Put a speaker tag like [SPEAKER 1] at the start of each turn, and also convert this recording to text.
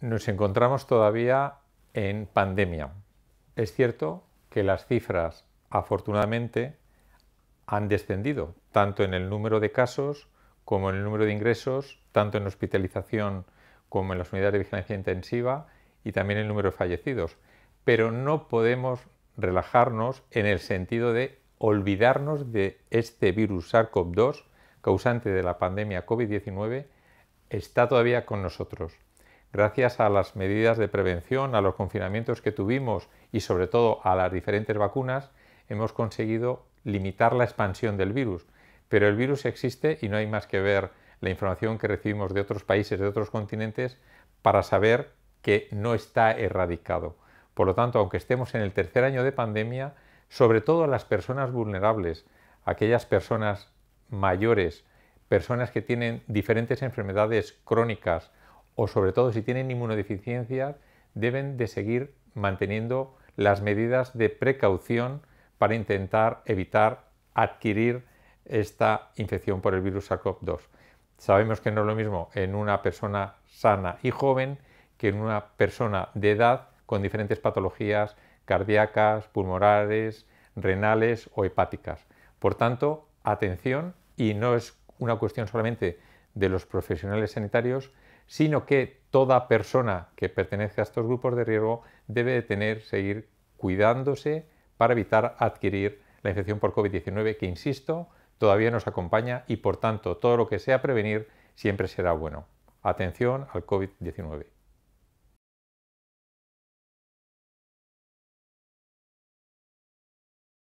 [SPEAKER 1] Nos encontramos todavía en pandemia. Es cierto que las cifras, afortunadamente, han descendido, tanto en el número de casos como en el número de ingresos, tanto en hospitalización como en las unidades de vigilancia intensiva y también en el número de fallecidos. Pero no podemos relajarnos en el sentido de olvidarnos de este virus SARS-CoV-2 causante de la pandemia COVID-19 está todavía con nosotros gracias a las medidas de prevención, a los confinamientos que tuvimos y sobre todo a las diferentes vacunas, hemos conseguido limitar la expansión del virus. Pero el virus existe y no hay más que ver la información que recibimos de otros países, de otros continentes, para saber que no está erradicado. Por lo tanto, aunque estemos en el tercer año de pandemia, sobre todo las personas vulnerables, aquellas personas mayores, personas que tienen diferentes enfermedades crónicas o sobre todo si tienen inmunodeficiencias, deben de seguir manteniendo las medidas de precaución para intentar evitar adquirir esta infección por el virus SARS-CoV-2. Sabemos que no es lo mismo en una persona sana y joven que en una persona de edad con diferentes patologías cardíacas, pulmonares, renales o hepáticas. Por tanto, atención y no es una cuestión solamente de los profesionales sanitarios, sino que toda persona que pertenece a estos grupos de riesgo debe de tener, seguir cuidándose para evitar adquirir la infección por COVID-19 que, insisto, todavía nos acompaña y por tanto todo lo que sea prevenir siempre será bueno. Atención al COVID-19.